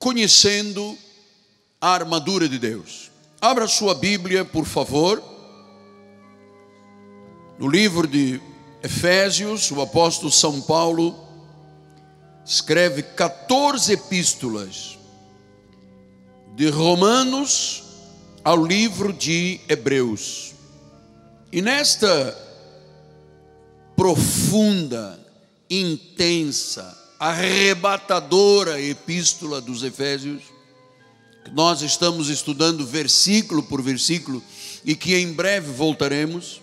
conhecendo a armadura de Deus. Abra sua Bíblia, por favor, no livro de Efésios, o apóstolo São Paulo escreve 14 epístolas, de Romanos ao livro de Hebreus. E nesta profunda, intensa, arrebatadora epístola dos Efésios, que nós estamos estudando versículo por versículo e que em breve voltaremos.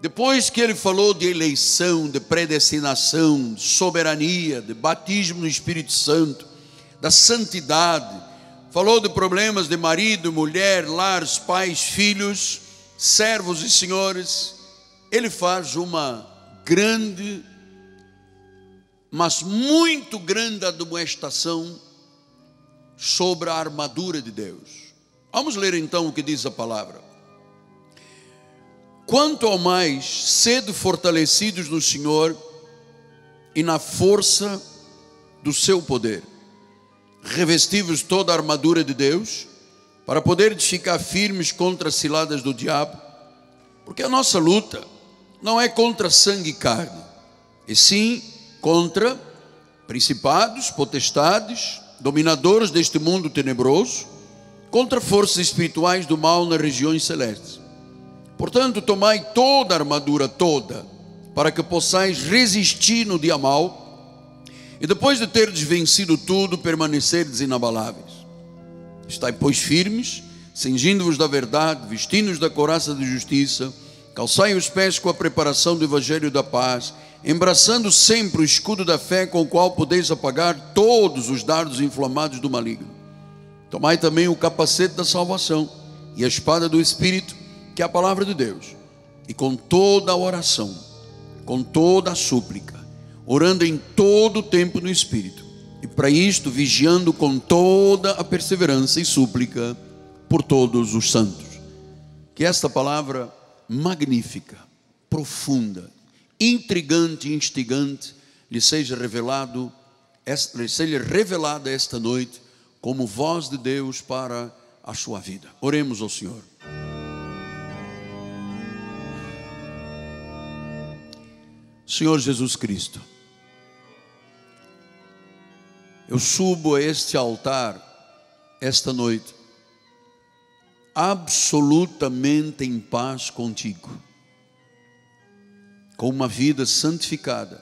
Depois que ele falou de eleição, de predestinação, de soberania, de batismo no Espírito Santo, da santidade, falou de problemas de marido, mulher, lares, pais, filhos, servos e senhores, ele faz uma grande mas muito grande admoestação sobre a armadura de Deus. Vamos ler então o que diz a palavra. Quanto ao mais, sede fortalecidos no Senhor e na força do seu poder, revestivos toda a armadura de Deus, para poderes ficar firmes contra as ciladas do diabo, porque a nossa luta não é contra sangue e carne, e sim contra principados, potestades, dominadores deste mundo tenebroso, contra forças espirituais do mal nas regiões celestes. Portanto, tomai toda a armadura toda, para que possais resistir no dia mal e depois de terdes vencido tudo, permanecerdes inabaláveis. Estai, pois, firmes, cingindo-vos da verdade, vestindo-vos da coraça de justiça, calçai os pés com a preparação do evangelho da paz embraçando sempre o escudo da fé com o qual podeis apagar todos os dardos inflamados do maligno. Tomai também o capacete da salvação e a espada do Espírito, que é a palavra de Deus, e com toda a oração, com toda a súplica, orando em todo o tempo no Espírito, e para isto vigiando com toda a perseverança e súplica por todos os santos. Que esta palavra magnífica, profunda, intrigante e instigante lhe seja revelado, lhe seja revelada esta noite como voz de Deus para a sua vida. Oremos ao Senhor. Senhor Jesus Cristo, eu subo a este altar esta noite absolutamente em paz contigo com uma vida santificada,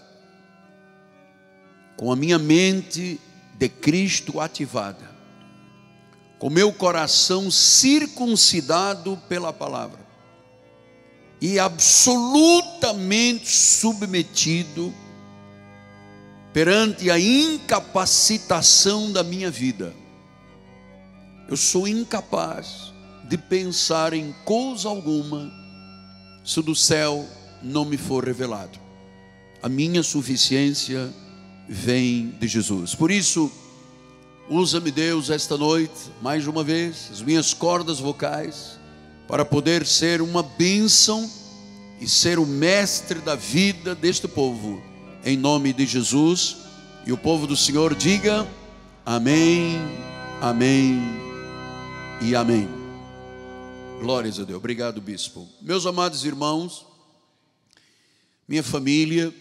com a minha mente de Cristo ativada, com meu coração circuncidado pela palavra e absolutamente submetido perante a incapacitação da minha vida. Eu sou incapaz de pensar em coisa alguma se do céu não me for revelado. A minha suficiência vem de Jesus. Por isso, usa-me, Deus, esta noite, mais uma vez, as minhas cordas vocais, para poder ser uma bênção e ser o mestre da vida deste povo, em nome de Jesus. E o povo do Senhor diga: Amém, Amém e Amém. Glórias a Deus. Obrigado, bispo. Meus amados irmãos, minha família,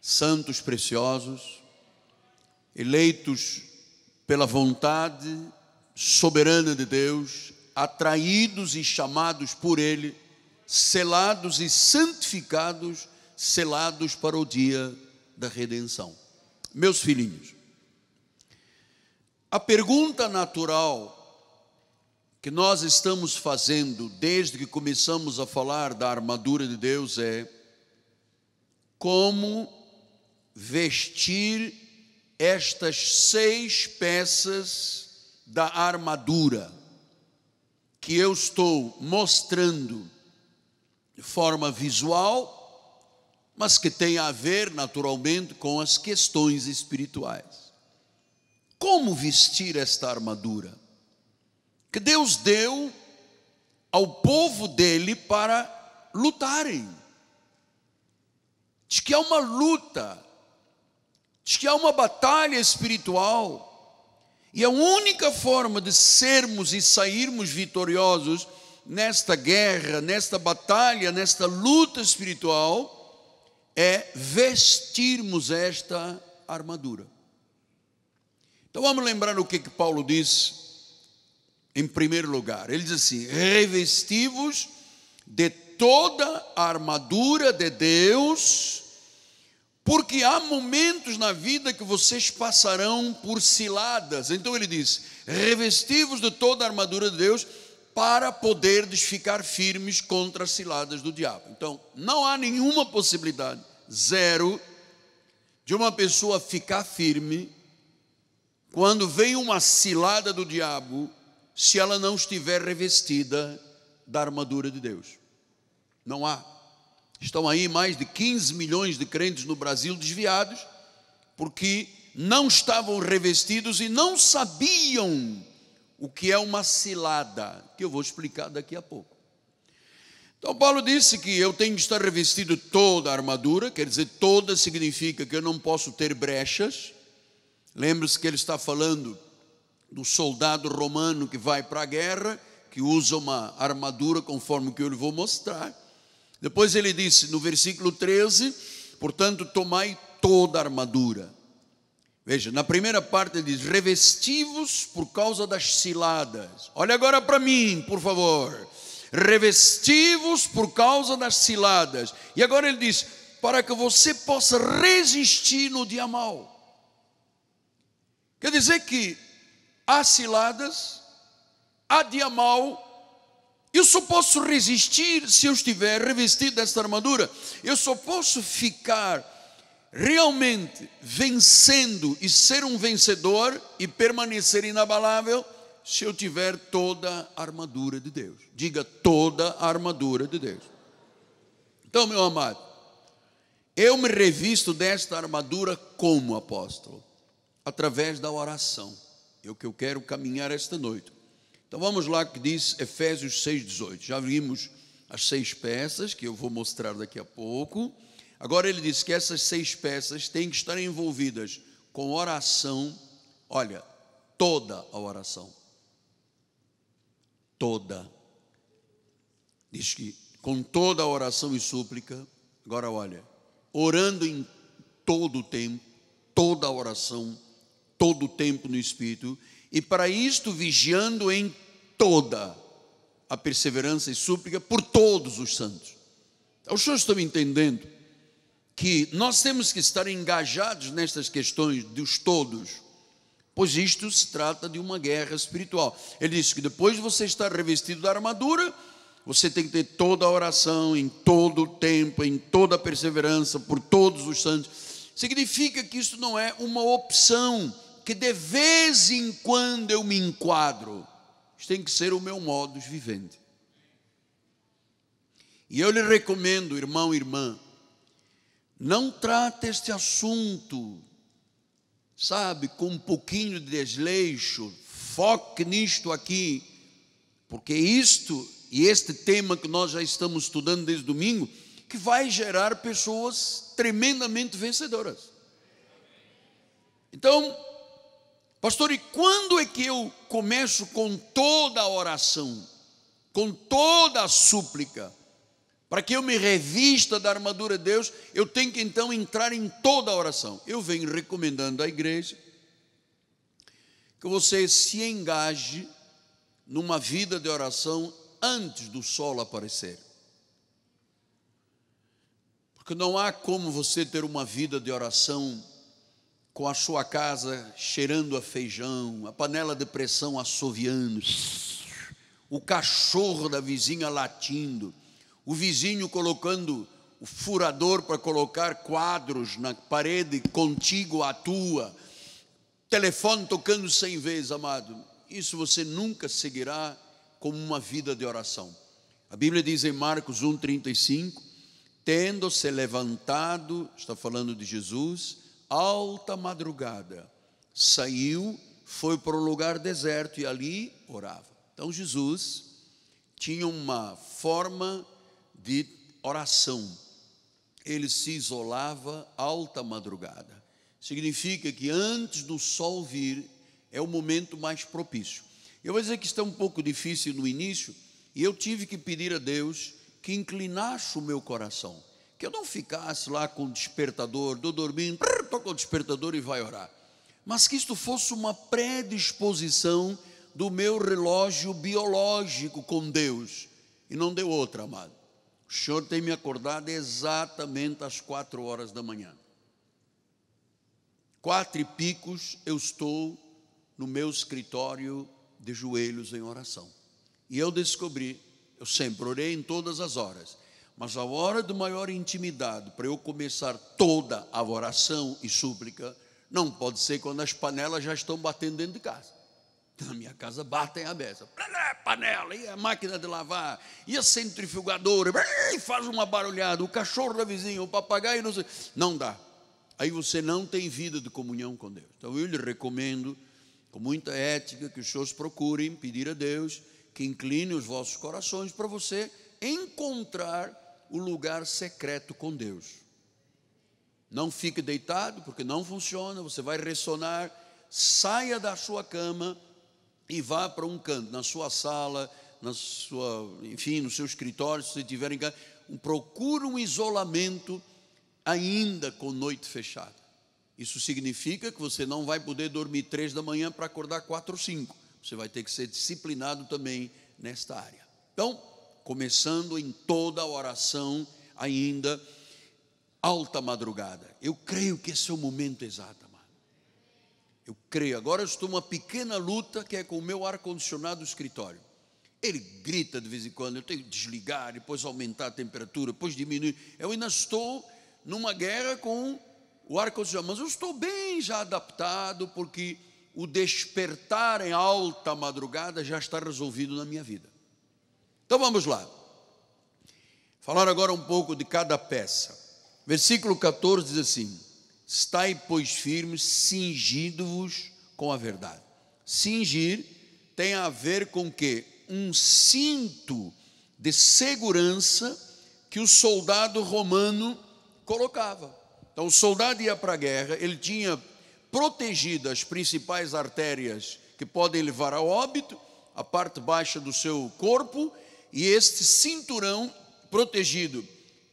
santos preciosos, eleitos pela vontade soberana de Deus, atraídos e chamados por Ele, selados e santificados, selados para o dia da redenção. Meus filhinhos, a pergunta natural que nós estamos fazendo desde que começamos a falar da armadura de Deus é: como vestir estas seis peças da armadura que eu estou mostrando de forma visual, mas que tem a ver naturalmente com as questões espirituais. Como vestir esta armadura que Deus deu ao povo dele para lutarem? de que há uma luta, de que há uma batalha espiritual. E a única forma de sermos e sairmos vitoriosos nesta guerra, nesta batalha, nesta luta espiritual, é vestirmos esta armadura. Então vamos lembrar o que, que Paulo disse em primeiro lugar. Ele diz assim: revesti-vos de toda a armadura de Deus porque há momentos na vida que vocês passarão por ciladas. Então ele diz: revestivos de toda a armadura de Deus, para poderdes ficar firmes contra as ciladas do diabo. Então, não há nenhuma possibilidade, zero, de uma pessoa ficar firme quando vem uma cilada do diabo, se ela não estiver revestida da armadura de Deus. Não há. Estão aí mais de 15 milhões de crentes no Brasil desviados, porque não estavam revestidos e não sabiam o que é uma cilada, que eu vou explicar daqui a pouco. Então, Paulo disse que eu tenho que estar revestido toda a armadura, quer dizer, toda significa que eu não posso ter brechas. Lembre-se que ele está falando do soldado romano que vai para a guerra, que usa uma armadura, conforme que eu lhe vou mostrar. Depois ele disse no versículo 13: portanto, tomai toda a armadura. Veja, na primeira parte ele diz: revestivos por causa das ciladas. Olha agora para mim, por favor. Revestivos por causa das ciladas. E agora ele diz: para que você possa resistir no dia mal. Quer dizer que há ciladas, há dia mal, eu só posso resistir se eu estiver revestido desta armadura. Eu só posso ficar realmente vencendo e ser um vencedor e permanecer inabalável se eu tiver toda a armadura de Deus. Diga toda a armadura de Deus. Então, meu amado, eu me revisto desta armadura como apóstolo, através da oração. É o que eu quero caminhar esta noite. Então vamos lá que diz Efésios 6,18. Já vimos as seis peças que eu vou mostrar daqui a pouco. Agora ele diz que essas seis peças têm que estar envolvidas com oração. Olha, toda a oração. Toda. Diz que com toda a oração e súplica. Agora olha, orando em todo o tempo, toda a oração, todo o tempo no Espírito, e para isto vigiando em toda a perseverança e súplica por todos os santos. Então, os senhores estão entendendo que nós temos que estar engajados nestas questões dos todos, pois isto se trata de uma guerra espiritual. Ele disse que depois de você estar revestido da armadura, você tem que ter toda a oração, em todo o tempo, em toda a perseverança, por todos os santos. Significa que isso não é uma opção, que de vez em quando eu me enquadro. Isso tem que ser o meu modus vivendi. E eu lhe recomendo, irmão e irmã, não trate este assunto, sabe, com um pouquinho de desleixo, foque nisto aqui, porque isto e este tema que nós já estamos estudando desde domingo, que vai gerar pessoas tremendamente vencedoras. Então, Pastor, e quando é que eu começo com toda a oração, com toda a súplica? Para que eu me revista da armadura de Deus, eu tenho que então entrar em toda a oração. Eu venho recomendando à igreja que você se engaje numa vida de oração antes do sol aparecer. Porque não há como você ter uma vida de oração com a sua casa cheirando a feijão, a panela de pressão assoviando, o cachorro da vizinha latindo, o vizinho colocando o furador para colocar quadros na parede contigo à tua, telefone tocando cem vezes, amado. Isso você nunca seguirá como uma vida de oração. A Bíblia diz em Marcos 1,35: Tendo se levantado, está falando de Jesus, alta madrugada, saiu, foi para o lugar deserto e ali orava. Então Jesus tinha uma forma de oração. Ele se isolava alta madrugada. Significa que antes do sol vir é o momento mais propício. Eu vou dizer que está um pouco difícil no início e eu tive que pedir a Deus que inclinasse o meu coração, que eu não ficasse lá com o despertador, do dormindo, toca o despertador e vai orar. Mas que isto fosse uma predisposição do meu relógio biológico com Deus. E não deu outra, amado. O Senhor tem me acordado exatamente às quatro horas da manhã. Quatro e picos eu estou no meu escritório de joelhos em oração. E eu descobri, eu sempre orei em todas as horas, mas a hora de maior intimidade, para eu começar toda a oração e súplica, não pode ser quando as panelas já estão batendo dentro de casa. Na minha casa batem a beça. Panela, e a máquina de lavar, e a centrifugadora, e faz uma barulhada, o cachorro da vizinha, o papagaio, não sei. Não dá. Aí você não tem vida de comunhão com Deus. Então eu lhe recomendo, com muita ética, que os senhores procurem pedir a Deus que incline os vossos corações para você encontrar o lugar secreto com Deus. Não fique deitado, porque não funciona, você vai ressonar. Saia da sua cama e vá para um canto, na sua sala, na sua, enfim, no seu escritório, se você tiver em casa. Procure um isolamento ainda com noite fechada. Isso significa que você não vai poder dormir três da manhã para acordar quatro ou cinco. Você vai ter que ser disciplinado também nesta área. Então, começando em toda a oração, ainda alta madrugada. Eu creio que esse é o momento exato, amado. Eu creio. Agora eu estou numa pequena luta que é com o meu ar-condicionado do escritório. Ele grita de vez em quando, eu tenho que desligar, depois aumentar a temperatura, depois diminuir. Eu ainda estou numa guerra com o ar-condicionado, mas eu estou bem já adaptado, porque o despertar em alta madrugada já está resolvido na minha vida. Então vamos lá. Falar agora um pouco de cada peça. Versículo 14 diz assim: Estai, pois, firmes, cingindo-vos com a verdade. Cingir tem a ver com que? Um cinto de segurança que o soldado romano colocava. Então, o soldado ia para a guerra, ele tinha protegido as principais artérias que podem levar ao óbito, a parte baixa do seu corpo, e este cinturão protegido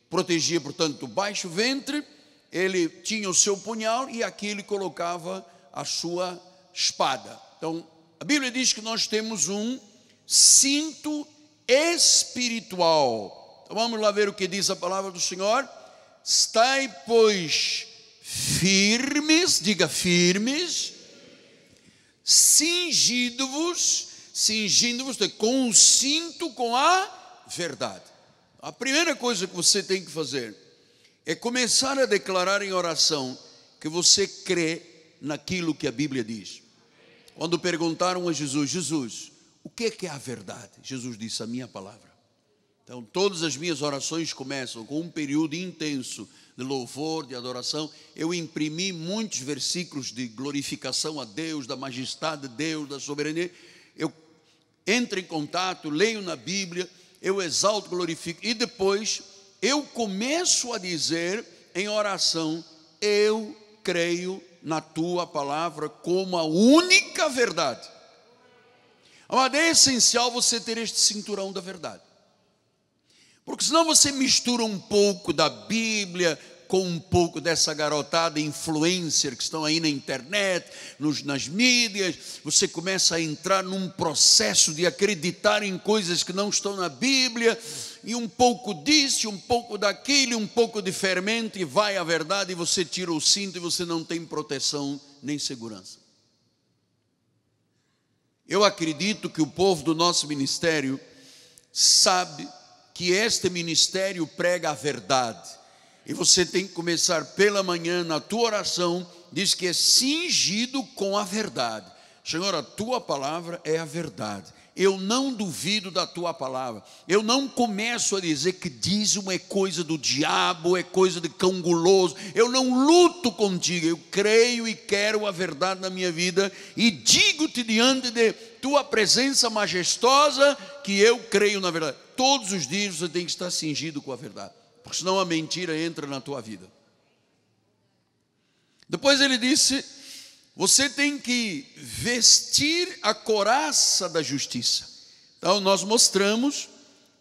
protegia, portanto, o baixo ventre, ele tinha o seu punhal e aqui ele colocava a sua espada. Então, a Bíblia diz que nós temos um cinto espiritual. Então, vamos lá ver o que diz a palavra do Senhor. Estai, pois, firmes, diga firmes, cingido-vos cingindo você com o cinto com a verdade. A primeira coisa que você tem que fazer é começar a declarar em oração que você crê naquilo que a Bíblia diz. Quando perguntaram a Jesus, Jesus, o que é, que é a verdade? Jesus disse, a minha palavra. Então, todas as minhas orações começam com um período intenso de louvor, de adoração. Eu imprimi muitos versículos de glorificação a Deus, da majestade de Deus, da soberania entro em contato, leio na Bíblia, eu exalto, glorifico, e depois eu começo a dizer em oração: Eu creio na tua palavra como a única verdade. Amado, é essencial você ter este cinturão da verdade. Porque senão você mistura um pouco da Bíblia, com um pouco dessa garotada influencer que estão aí na internet, nos, nas mídias, você começa a entrar num processo de acreditar em coisas que não estão na Bíblia, e um pouco disso, um pouco daquilo, um pouco de fermento, e vai a verdade, e você tira o cinto e você não tem proteção nem segurança. Eu acredito que o povo do nosso ministério sabe que este ministério prega a verdade e você tem que começar pela manhã na tua oração, diz que é cingido com a verdade. Senhor, a tua palavra é a verdade. Eu não duvido da tua palavra. Eu não começo a dizer que uma é coisa do diabo, é coisa de cão guloso. Eu não luto contigo. Eu creio e quero a verdade na minha vida e digo-te diante de tua presença majestosa que eu creio na verdade. Todos os dias você tem que estar cingido com a verdade porque senão a mentira entra na tua vida. Depois ele disse: você tem que vestir a coraça da justiça. Então nós mostramos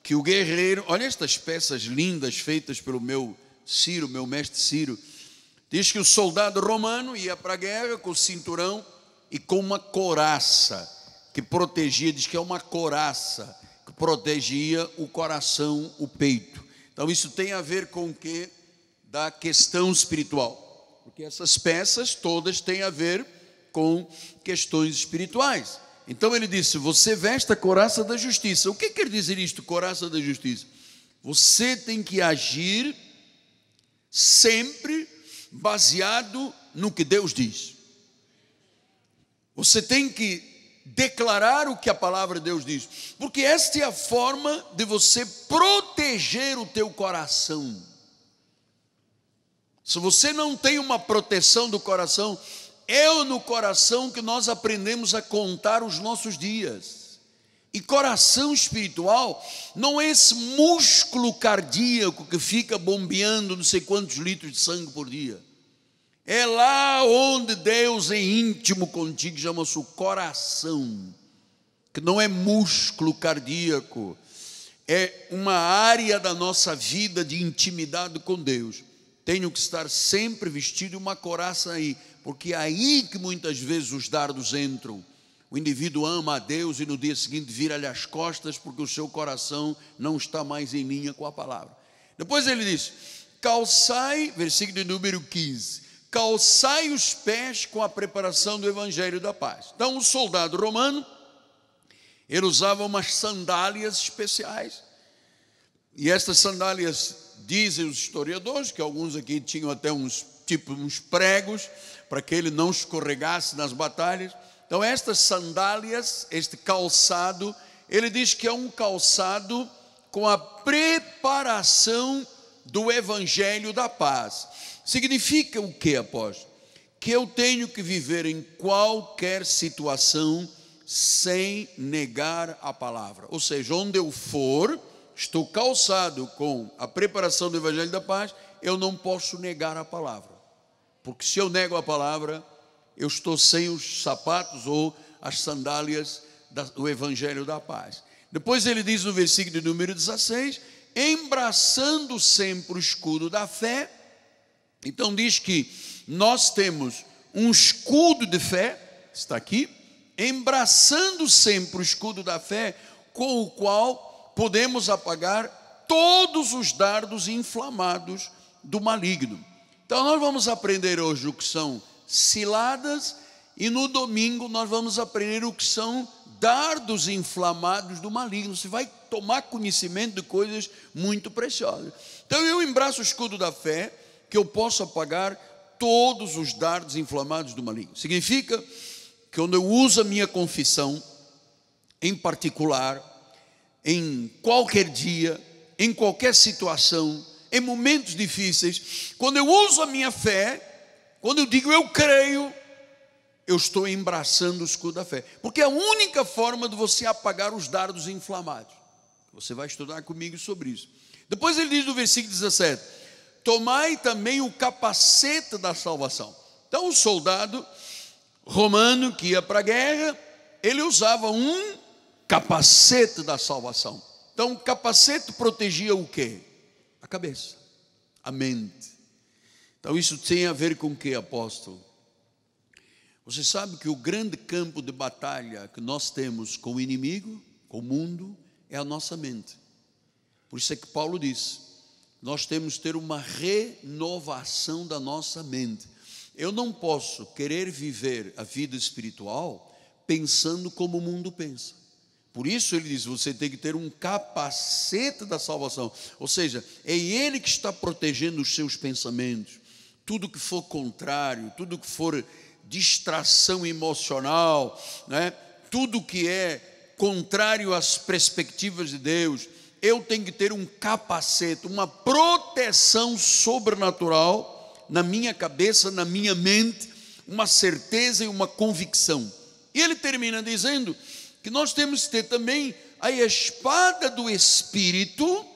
que o guerreiro, olha estas peças lindas feitas pelo meu Ciro, meu mestre Ciro, diz que o soldado romano ia para a guerra com o cinturão e com uma coraça que protegia, diz que é uma coraça que protegia o coração, o peito. Então isso tem a ver com o que da questão espiritual, porque essas peças todas têm a ver com questões espirituais. Então ele disse: Você veste a coraça da justiça. O que quer dizer isto, coraça da justiça? Você tem que agir sempre baseado no que Deus diz. Você tem que declarar o que a palavra de Deus diz, porque esta é a forma de você proteger o teu coração. Se você não tem uma proteção do coração, é no coração que nós aprendemos a contar os nossos dias. E coração espiritual não é esse músculo cardíaco que fica bombeando não sei quantos litros de sangue por dia. É lá onde Deus é íntimo contigo, chama-se o coração, que não é músculo cardíaco, é uma área da nossa vida de intimidade com Deus. Tenho que estar sempre vestido uma coraça aí, porque é aí que muitas vezes os dardos entram. O indivíduo ama a Deus e no dia seguinte vira-lhe as costas porque o seu coração não está mais em linha com a palavra. Depois ele diz: calçai, versículo número 15 calçai os pés com a preparação do evangelho da paz. Então, o soldado romano, ele usava umas sandálias especiais, e estas sandálias, dizem os historiadores, que alguns aqui tinham até uns, tipo, uns pregos, para que ele não escorregasse nas batalhas. Então, estas sandálias, este calçado, ele diz que é um calçado com a preparação do evangelho da paz. Significa o que, apóstolo? Que eu tenho que viver em qualquer situação sem negar a palavra. Ou seja, onde eu for, estou calçado com a preparação do Evangelho da Paz, eu não posso negar a palavra. Porque se eu nego a palavra, eu estou sem os sapatos ou as sandálias do Evangelho da Paz. Depois ele diz no versículo de número 16: embraçando sempre o escudo da fé então diz que nós temos um escudo de fé, está aqui, embraçando sempre o escudo da fé, com o qual podemos apagar todos os dardos inflamados do maligno. Então nós vamos aprender hoje o que são ciladas e no domingo nós vamos aprender o que são dardos inflamados do maligno. Você vai tomar conhecimento de coisas muito preciosas. Então eu embraço o escudo da fé que eu possa apagar todos os dardos inflamados do maligno. Significa que quando eu uso a minha confissão, em particular, em qualquer dia, em qualquer situação, em momentos difíceis, quando eu uso a minha fé, quando eu digo eu creio, eu estou embraçando o escudo da fé, porque é a única forma de você apagar os dardos inflamados. Você vai estudar comigo sobre isso. Depois ele diz no versículo 17: tomai também o capacete da salvação. Então, o soldado romano que ia para a guerra, ele usava um capacete da salvação. Então, o capacete protegia o quê? A cabeça, a mente. Então, isso tem a ver com o que, apóstolo? Você sabe que o grande campo de batalha que nós temos com o inimigo, com o mundo, é a nossa mente. Por isso é que Paulo diz: nós temos que ter uma renovação da nossa mente. Eu não posso querer viver a vida espiritual pensando como o mundo pensa. Por isso ele diz: você tem que ter um capacete da salvação. Ou seja, é ele que está protegendo os seus pensamentos. Tudo que for contrário, tudo que for distração emocional, né? tudo que é contrário às perspectivas de Deus eu tenho que ter um capacete, uma proteção sobrenatural na minha cabeça, na minha mente, uma certeza e uma convicção. E ele termina dizendo que nós temos que ter também a espada do Espírito,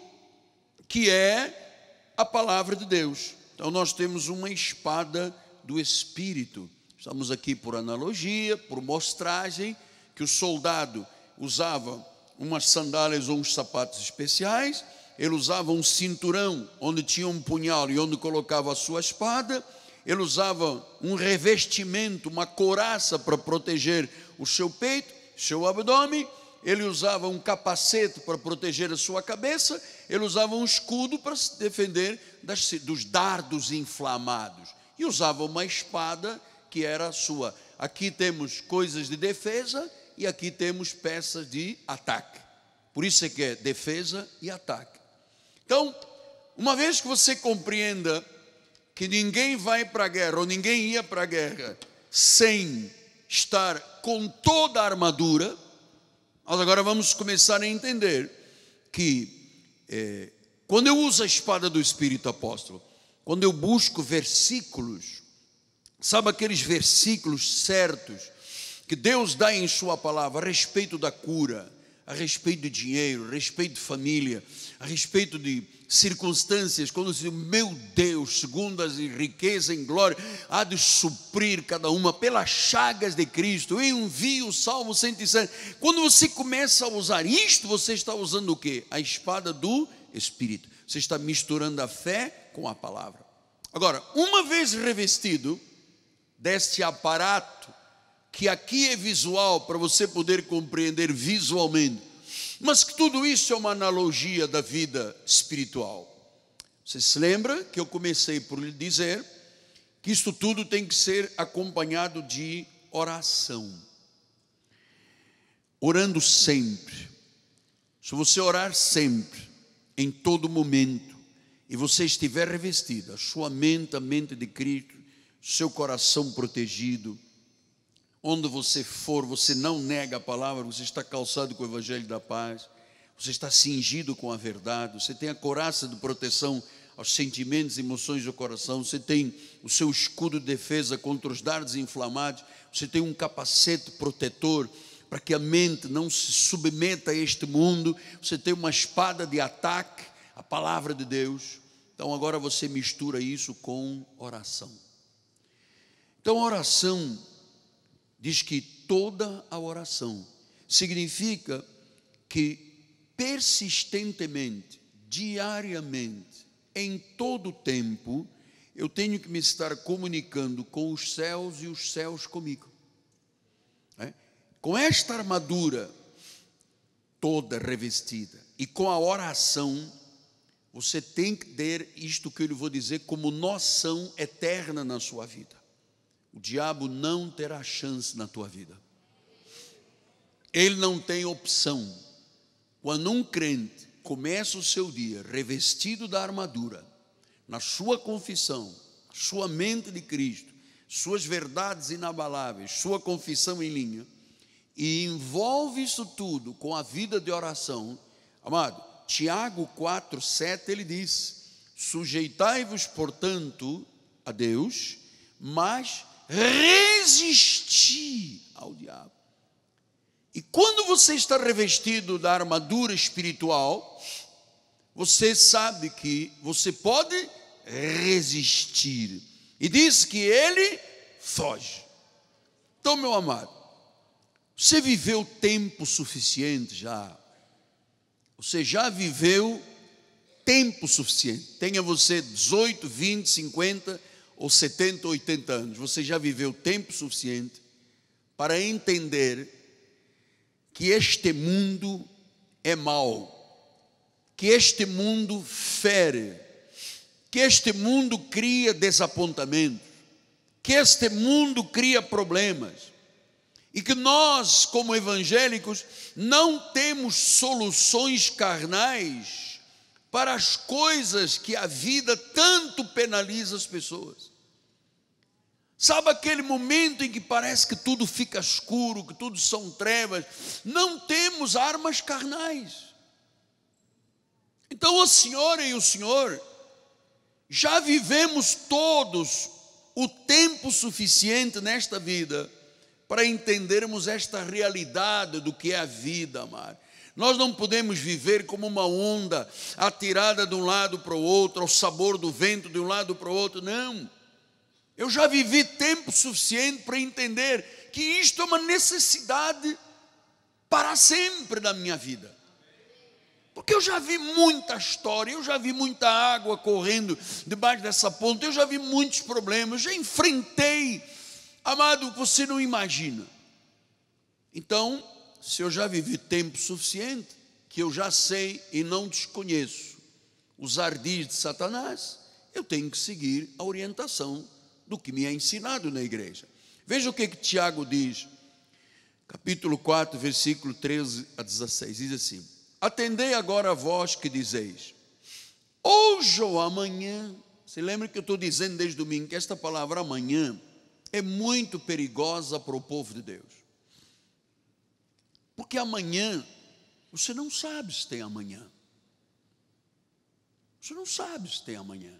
que é a palavra de Deus. Então nós temos uma espada do Espírito. Estamos aqui por analogia, por mostragem, que o soldado usava umas sandálias ou uns sapatos especiais, ele usava um cinturão onde tinha um punhal e onde colocava a sua espada, ele usava um revestimento, uma coraça para proteger o seu peito, seu abdômen, ele usava um capacete para proteger a sua cabeça, ele usava um escudo para se defender das, dos dardos inflamados, e usava uma espada que era a sua. Aqui temos coisas de defesa e aqui temos peças de ataque. Por isso é que é defesa e ataque. Então, uma vez que você compreenda que ninguém vai para a guerra ou ninguém ia para a guerra sem estar com toda a armadura, nós agora vamos começar a entender que é, quando eu uso a espada do Espírito Apóstolo, quando eu busco versículos, sabe aqueles versículos certos que Deus dá em Sua palavra a respeito da cura, a respeito de dinheiro, a respeito de família, a respeito de circunstâncias, quando você diz, meu Deus, segundo as riquezas em glória, há de suprir cada uma pelas chagas de Cristo. Eu envio o Salmo 107. Quando você começa a usar isto, você está usando o quê? A espada do Espírito. Você está misturando a fé com a palavra. Agora, uma vez revestido deste aparato que aqui é visual para você poder compreender visualmente, mas que tudo isso é uma analogia da vida espiritual. Você se lembra que eu comecei por lhe dizer que isto tudo tem que ser acompanhado de oração. Orando sempre. Se você orar sempre, em todo momento, e você estiver revestida, sua mente, a mente de Cristo, seu coração protegido, Onde você for, você não nega a palavra, você está calçado com o evangelho da paz, você está cingido com a verdade, você tem a coraça de proteção aos sentimentos e emoções do coração, você tem o seu escudo de defesa contra os dardos inflamados, você tem um capacete protetor para que a mente não se submeta a este mundo, você tem uma espada de ataque, a palavra de Deus. Então agora você mistura isso com oração. Então, oração diz que toda a oração significa que persistentemente, diariamente, em todo o tempo, eu tenho que me estar comunicando com os céus e os céus comigo. É? Com esta armadura toda revestida e com a oração, você tem que ter isto que eu lhe vou dizer como noção eterna na sua vida. O diabo não terá chance na tua vida. Ele não tem opção. Quando um crente começa o seu dia revestido da armadura, na sua confissão, sua mente de Cristo, suas verdades inabaláveis, sua confissão em linha, e envolve isso tudo com a vida de oração, amado, Tiago 4, 7, ele diz: Sujeitai-vos, portanto, a Deus, mas resistir ao diabo. E quando você está revestido da armadura espiritual, você sabe que você pode resistir. E diz que ele foge. Então, meu amado, você viveu tempo suficiente já. Você já viveu tempo suficiente. Tenha você 18, 20, 50 ou 70, 80 anos, você já viveu tempo suficiente para entender que este mundo é mau, que este mundo fere, que este mundo cria desapontamento, que este mundo cria problemas e que nós, como evangélicos, não temos soluções carnais para as coisas que a vida tanto penaliza as pessoas. Sabe aquele momento em que parece que tudo fica escuro, que tudo são trevas? Não temos armas carnais. Então a senhora e o senhor já vivemos todos o tempo suficiente nesta vida para entendermos esta realidade do que é a vida, amar. Nós não podemos viver como uma onda atirada de um lado para o outro, ao sabor do vento de um lado para o outro, não. Eu já vivi tempo suficiente para entender que isto é uma necessidade para sempre da minha vida. Porque eu já vi muita história, eu já vi muita água correndo debaixo dessa ponte, eu já vi muitos problemas, já enfrentei, amado, você não imagina. Então, se eu já vivi tempo suficiente, que eu já sei e não desconheço os ardis de Satanás, eu tenho que seguir a orientação do que me é ensinado na igreja. Veja o que, que Tiago diz, capítulo 4, versículo 13 a 16, diz assim: Atendei agora a vós que dizeis, hoje ou amanhã, se lembra que eu estou dizendo desde domingo que esta palavra amanhã é muito perigosa para o povo de Deus. Porque amanhã, você não sabe se tem amanhã. Você não sabe se tem amanhã.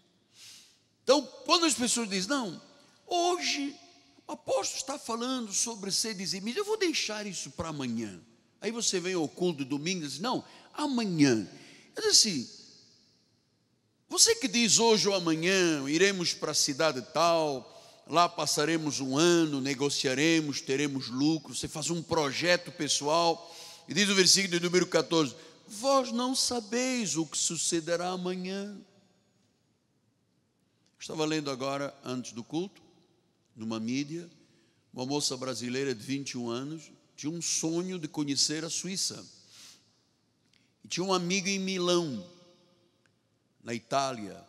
Então, quando as pessoas dizem, não, hoje o apóstolo está falando sobre ser dizimista, eu vou deixar isso para amanhã. Aí você vem ao culto domingo e diz, não, amanhã. Eu disse assim, você que diz hoje ou amanhã, iremos para a cidade tal, lá passaremos um ano, negociaremos, teremos lucro, você faz um projeto pessoal, e diz o versículo número 14, vós não sabeis o que sucederá amanhã. Estava lendo agora, antes do culto, numa mídia, uma moça brasileira de 21 anos tinha um sonho de conhecer a Suíça. E tinha um amigo em Milão, na Itália.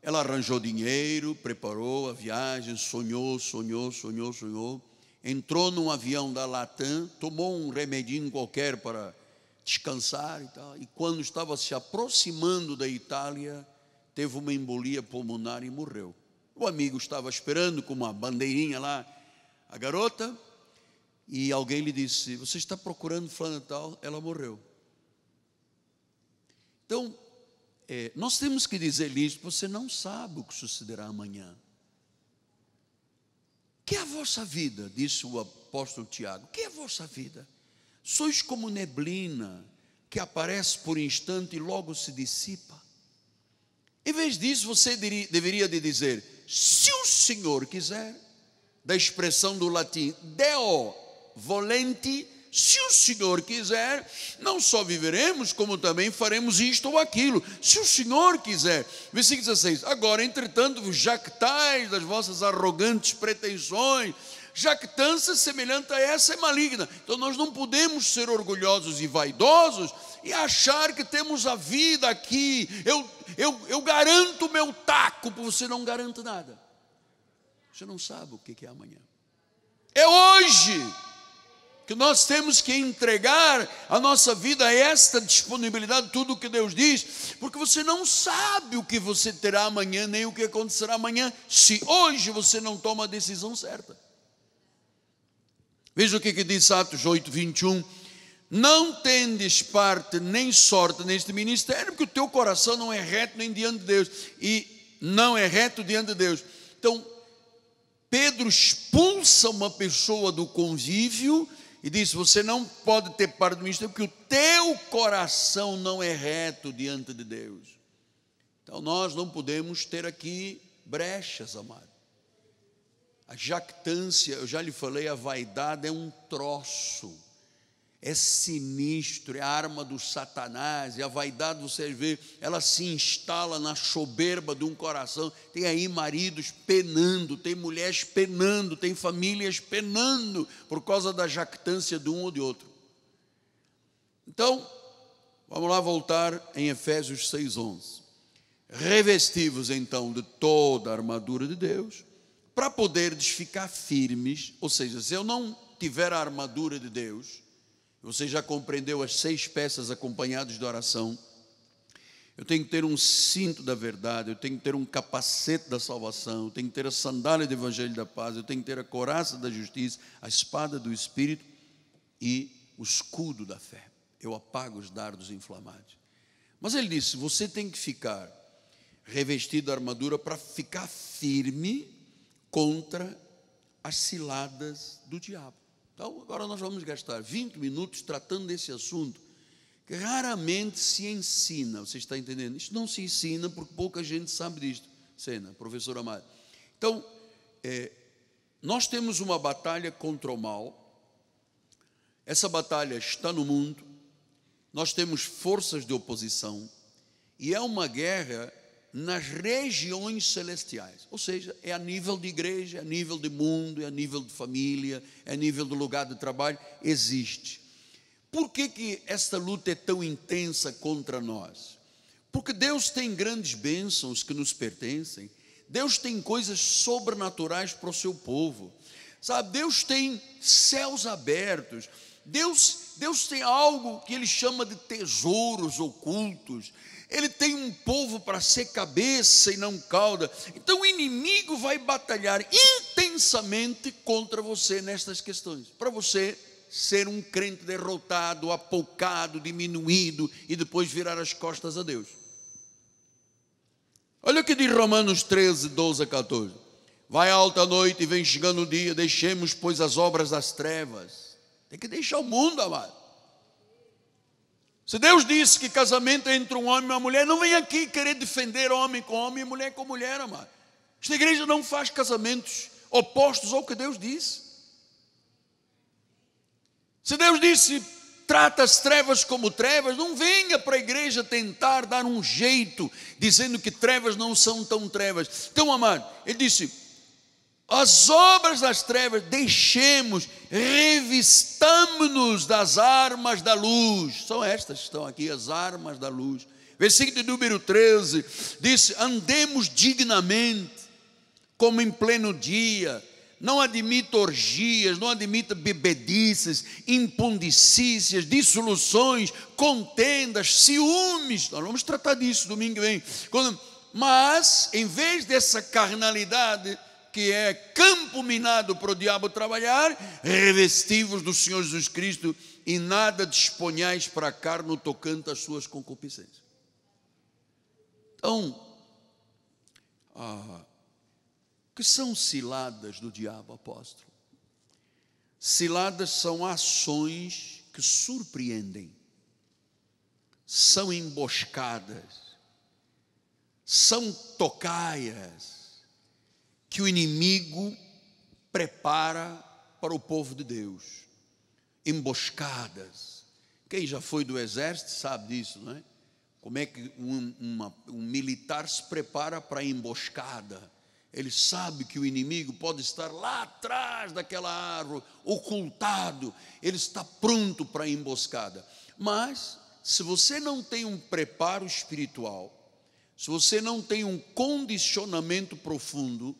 Ela arranjou dinheiro, preparou a viagem, sonhou, sonhou, sonhou, sonhou. Entrou num avião da Latam, tomou um remedinho qualquer para descansar e tal. E quando estava se aproximando da Itália, teve uma embolia pulmonar e morreu. O amigo estava esperando com uma bandeirinha lá, a garota, e alguém lhe disse: Você está procurando fulano tal? Ela morreu. Então, é, nós temos que dizer-lhe isso: você não sabe o que sucederá amanhã. Que é a vossa vida? Disse o apóstolo Tiago. Que é a vossa vida? Sois como neblina que aparece por instante e logo se dissipa. Em vez disso, você deveria de dizer, se o Senhor quiser, da expressão do latim deo volente, se o Senhor quiser, não só viveremos, como também faremos isto ou aquilo, se o Senhor quiser. Versículo 16: Agora, entretanto, vos jactais das vossas arrogantes pretensões, jactância semelhante a essa é maligna. Então, nós não podemos ser orgulhosos e vaidosos, e achar que temos a vida aqui. Eu, eu, eu garanto o meu taco, você não garanta nada. Você não sabe o que é amanhã. É hoje que nós temos que entregar a nossa vida a esta disponibilidade, tudo o que Deus diz, porque você não sabe o que você terá amanhã, nem o que acontecerá amanhã, se hoje você não toma a decisão certa. Veja o que, que diz Atos 8, 21 não tendes parte nem sorte neste ministério, porque o teu coração não é reto nem diante de Deus, e não é reto diante de Deus. Então, Pedro expulsa uma pessoa do convívio e diz: Você não pode ter parte do ministério, porque o teu coração não é reto diante de Deus. Então, nós não podemos ter aqui brechas, amado. A jactância, eu já lhe falei, a vaidade é um troço é sinistro, é a arma do Satanás, e é a vaidade, vocês vê, ela se instala na soberba de um coração. Tem aí maridos penando, tem mulheres penando, tem famílias penando por causa da jactância de um ou de outro. Então, vamos lá voltar em Efésios 6,11. Revestivos então de toda a armadura de Deus, para poderdes ficar firmes, ou seja, se eu não tiver a armadura de Deus, você já compreendeu as seis peças acompanhadas de oração. Eu tenho que ter um cinto da verdade, eu tenho que ter um capacete da salvação, eu tenho que ter a sandália do evangelho da paz, eu tenho que ter a coraça da justiça, a espada do espírito e o escudo da fé. Eu apago os dardos inflamados. Mas ele disse: você tem que ficar revestido da armadura para ficar firme contra as ciladas do diabo. Então, agora nós vamos gastar 20 minutos tratando desse assunto que raramente se ensina. Você está entendendo? Isso não se ensina porque pouca gente sabe disto. Cena, professor Amado. Então, é, nós temos uma batalha contra o mal. Essa batalha está no mundo. Nós temos forças de oposição. E é uma guerra nas regiões celestiais, ou seja, é a nível de igreja, é a nível de mundo, é a nível de família, é a nível do lugar de trabalho, existe. Por que, que esta luta é tão intensa contra nós? Porque Deus tem grandes bênçãos que nos pertencem, Deus tem coisas sobrenaturais para o seu povo, sabe? Deus tem céus abertos, Deus, Deus tem algo que ele chama de tesouros ocultos ele tem um povo para ser cabeça e não cauda. Então o inimigo vai batalhar intensamente contra você nestas questões, para você ser um crente derrotado, apocado, diminuído e depois virar as costas a Deus. Olha o que diz Romanos 13, 12 a 14. Vai alta a noite e vem chegando o dia, deixemos, pois, as obras das trevas. Tem que deixar o mundo, amado. Se Deus disse que casamento é entre um homem e uma mulher, não vem aqui querer defender homem com homem e mulher com mulher, amado. Esta igreja não faz casamentos opostos ao que Deus disse. Se Deus disse, trata as trevas como trevas, não venha para a igreja tentar dar um jeito, dizendo que trevas não são tão trevas. Então, amado, ele disse: as obras das trevas deixemos, revistamos-nos das armas da luz. São estas que estão aqui, as armas da luz. Versículo número 13 diz: Andemos dignamente, como em pleno dia, não admita orgias, não admita bebedices, impundicícias, dissoluções, contendas, ciúmes. Nós vamos tratar disso domingo que vem. Mas, em vez dessa carnalidade, que é campo minado para o diabo trabalhar, revestivos do Senhor Jesus Cristo e nada disponhais para a carne tocante às suas concupiscências. Então, ah, que são ciladas do diabo, apóstolo? Ciladas são ações que surpreendem, são emboscadas, são tocaias, que o inimigo prepara para o povo de Deus. Emboscadas. Quem já foi do exército sabe disso, não é? Como é que um, uma, um militar se prepara para a emboscada? Ele sabe que o inimigo pode estar lá atrás daquela árvore, ocultado, ele está pronto para a emboscada. Mas, se você não tem um preparo espiritual, se você não tem um condicionamento profundo,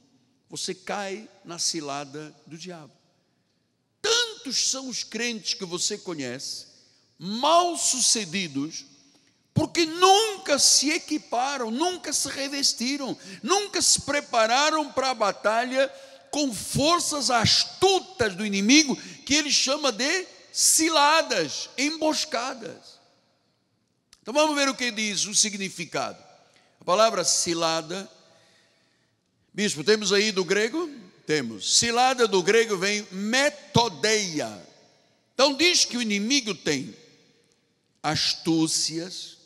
você cai na cilada do diabo. Tantos são os crentes que você conhece, mal sucedidos, porque nunca se equiparam, nunca se revestiram, nunca se prepararam para a batalha com forças astutas do inimigo, que ele chama de ciladas, emboscadas. Então vamos ver o que diz o significado. A palavra cilada Bispo, temos aí do grego? Temos. Cilada do grego vem metodeia. Então diz que o inimigo tem astúcias,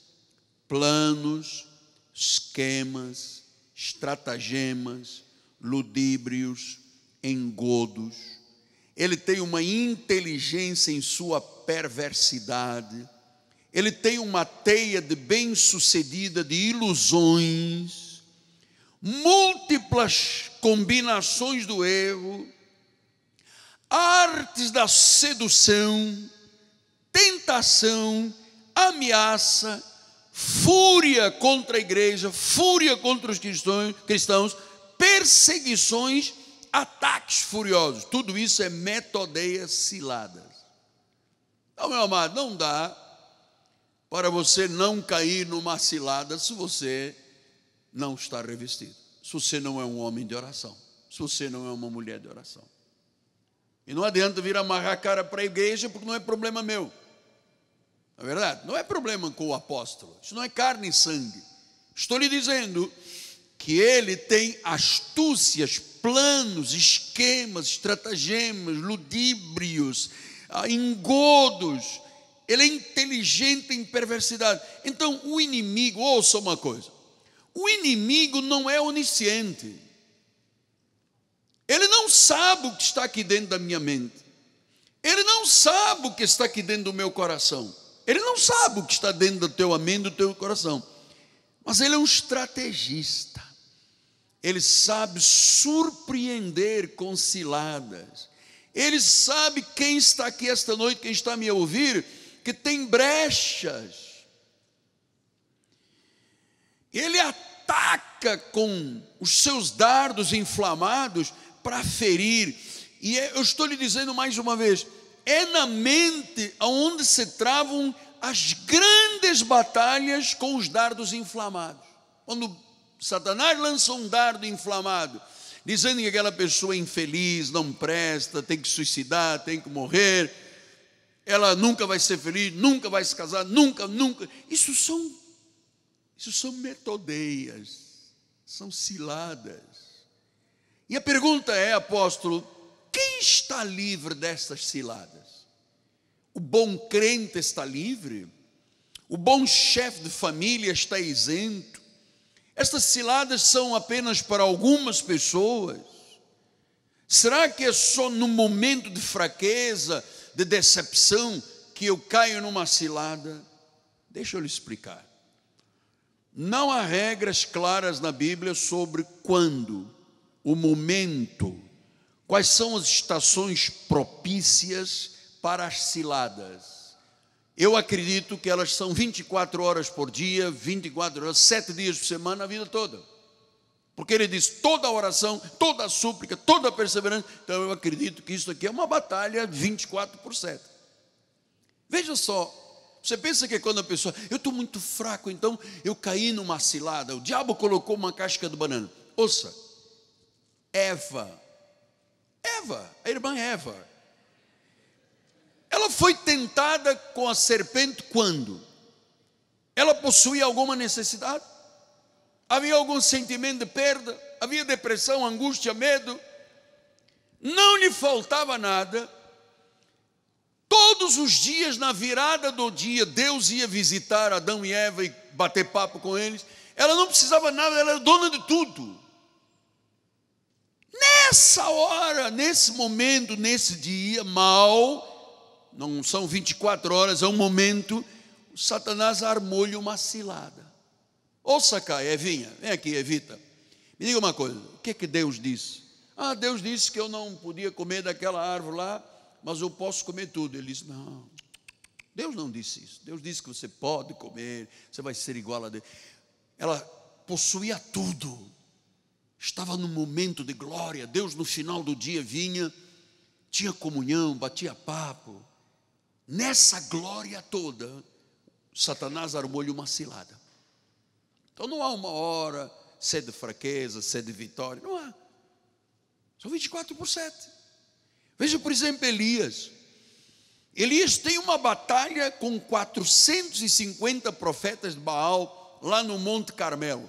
planos, esquemas, estratagemas, ludíbrios, engodos. Ele tem uma inteligência em sua perversidade. Ele tem uma teia de bem-sucedida de ilusões múltiplas combinações do erro, artes da sedução, tentação, ameaça, fúria contra a igreja, fúria contra os cristãos, perseguições, ataques furiosos. Tudo isso é metodeia ciladas. Então, meu amado, não dá para você não cair numa cilada se você não está revestido. Se você não é um homem de oração, se você não é uma mulher de oração. E não adianta vir amarrar a cara para a igreja, porque não é problema meu. Na é verdade, não é problema com o apóstolo. Isso não é carne e sangue. Estou lhe dizendo que ele tem astúcias, planos, esquemas, estratagemas, ludíbrios, ah, engodos. Ele é inteligente em perversidade. Então, o inimigo, ouça uma coisa: o inimigo não é onisciente. Ele não sabe o que está aqui dentro da minha mente. Ele não sabe o que está aqui dentro do meu coração. Ele não sabe o que está dentro do teu amém, do teu coração. Mas ele é um estrategista. Ele sabe surpreender com ciladas. Ele sabe quem está aqui esta noite, quem está a me ouvir, que tem brechas ele ataca com os seus dardos inflamados para ferir. E é, eu estou lhe dizendo mais uma vez: é na mente onde se travam as grandes batalhas com os dardos inflamados. Quando Satanás lança um dardo inflamado, dizendo que aquela pessoa é infeliz, não presta, tem que suicidar, tem que morrer, ela nunca vai ser feliz, nunca vai se casar, nunca, nunca. Isso são isso são metodeias, são ciladas. E a pergunta é, apóstolo, quem está livre dessas ciladas? O bom crente está livre? O bom chefe de família está isento? Estas ciladas são apenas para algumas pessoas? Será que é só no momento de fraqueza, de decepção, que eu caio numa cilada? Deixa eu lhe explicar. Não há regras claras na Bíblia sobre quando, o momento, quais são as estações propícias para as ciladas. Eu acredito que elas são 24 horas por dia, 24 horas, 7 dias por semana, a vida toda. Porque ele diz toda oração, toda súplica, toda perseverança. Então eu acredito que isso aqui é uma batalha 24 por 7. Veja só você pensa que é quando a pessoa, eu estou muito fraco, então eu caí numa cilada, o diabo colocou uma casca do banana. Ouça, Eva, Eva, a irmã Eva, ela foi tentada com a serpente quando? Ela possuía alguma necessidade? Havia algum sentimento de perda? Havia depressão, angústia, medo? Não lhe faltava nada Todos os dias, na virada do dia, Deus ia visitar Adão e Eva e bater papo com eles. Ela não precisava nada, ela era dona de tudo. Nessa hora, nesse momento, nesse dia mal, não são 24 horas, é um momento, Satanás armou-lhe uma cilada. Ouça cá, Evinha, vem aqui, Evita. Me diga uma coisa, o que é que Deus disse? Ah, Deus disse que eu não podia comer daquela árvore lá, mas eu posso comer tudo. Ele disse: Não, Deus não disse isso. Deus disse que você pode comer, você vai ser igual a Deus. Ela possuía tudo, estava no momento de glória. Deus, no final do dia, vinha, tinha comunhão, batia papo. Nessa glória toda, Satanás armou-lhe uma cilada. Então não há uma hora, sede de fraqueza, sede de vitória, não há. São 24 por 7. Veja, por exemplo, Elias. Elias tem uma batalha com 450 profetas de Baal lá no Monte Carmelo.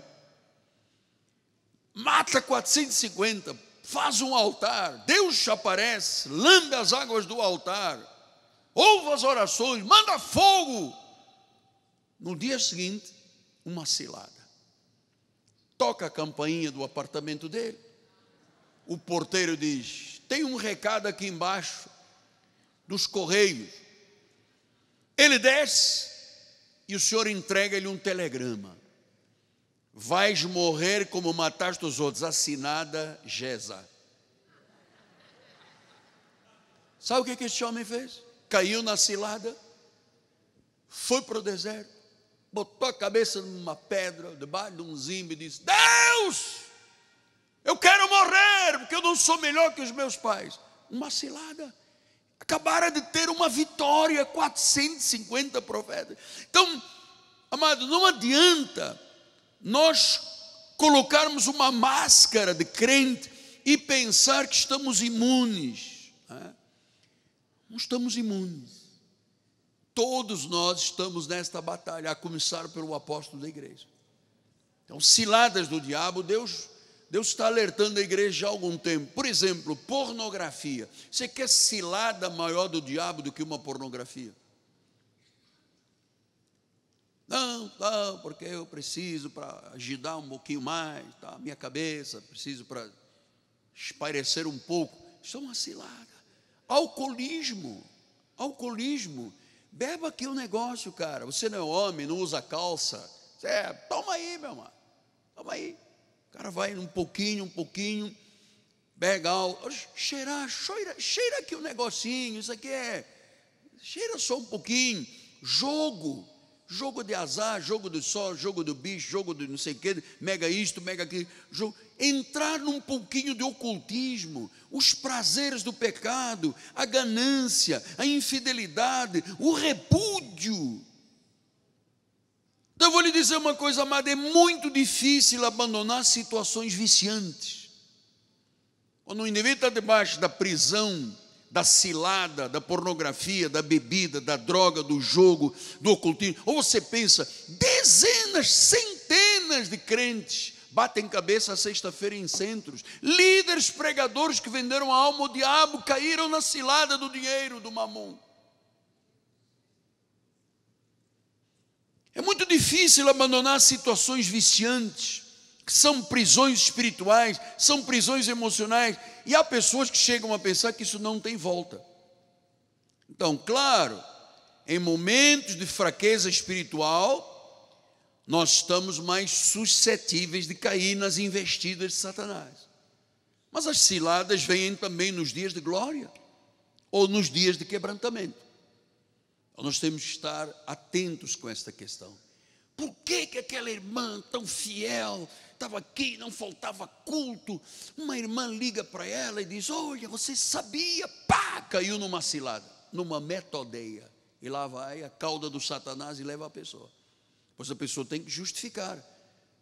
Mata 450, faz um altar, Deus aparece, lambe as águas do altar, ouve as orações, manda fogo. No dia seguinte, uma cilada. Toca a campainha do apartamento dele. O porteiro diz: tem um recado aqui embaixo dos correios. Ele desce e o senhor entrega-lhe um telegrama. Vais morrer como mataste os outros. Assinada Gesa. Sabe o que, que esse homem fez? Caiu na cilada, foi para o deserto, botou a cabeça numa pedra, debaixo de um zimbo e disse: Deus! Eu quero morrer, porque eu não sou melhor que os meus pais. Uma cilada. Acabaram de ter uma vitória, 450 profetas. Então, amado, não adianta nós colocarmos uma máscara de crente e pensar que estamos imunes. Né? Não estamos imunes. Todos nós estamos nesta batalha, a começar pelo apóstolo da igreja. Então, ciladas do diabo, Deus Deus está alertando a igreja há algum tempo. Por exemplo, pornografia. Você quer cilada maior do diabo do que uma pornografia? Não, não, tá, porque eu preciso para agitar um pouquinho mais, tá? minha cabeça, preciso para espairecer um pouco. Isso é uma cilada. Alcoolismo, alcoolismo. Beba aqui o um negócio, cara. Você não é homem, não usa calça. Você é, toma aí, meu irmão. Toma aí cara vai um pouquinho, um pouquinho, pega algo, cheira, cheira aqui um negocinho, isso aqui é, cheira só um pouquinho, jogo, jogo de azar, jogo do sol, jogo do bicho, jogo do não sei o que, mega isto, mega aquilo, jogo. entrar num pouquinho de ocultismo, os prazeres do pecado, a ganância, a infidelidade, o repúdio então eu vou lhe dizer uma coisa, amada, é muito difícil abandonar situações viciantes. Quando um indivíduo está debaixo da prisão, da cilada, da pornografia, da bebida, da droga, do jogo, do ocultismo, ou você pensa, dezenas, centenas de crentes batem cabeça sexta-feira em centros, líderes pregadores que venderam a alma ao diabo caíram na cilada do dinheiro, do mamão. É muito difícil abandonar situações viciantes, que são prisões espirituais, são prisões emocionais, e há pessoas que chegam a pensar que isso não tem volta. Então, claro, em momentos de fraqueza espiritual, nós estamos mais suscetíveis de cair nas investidas de Satanás. Mas as ciladas vêm também nos dias de glória ou nos dias de quebrantamento. Nós temos que estar atentos com esta questão. Por que, que aquela irmã tão fiel estava aqui, não faltava culto? Uma irmã liga para ela e diz: Olha, você sabia? Pá! Caiu numa cilada, numa metodeia. E lá vai a cauda do Satanás e leva a pessoa. Pois a pessoa tem que justificar.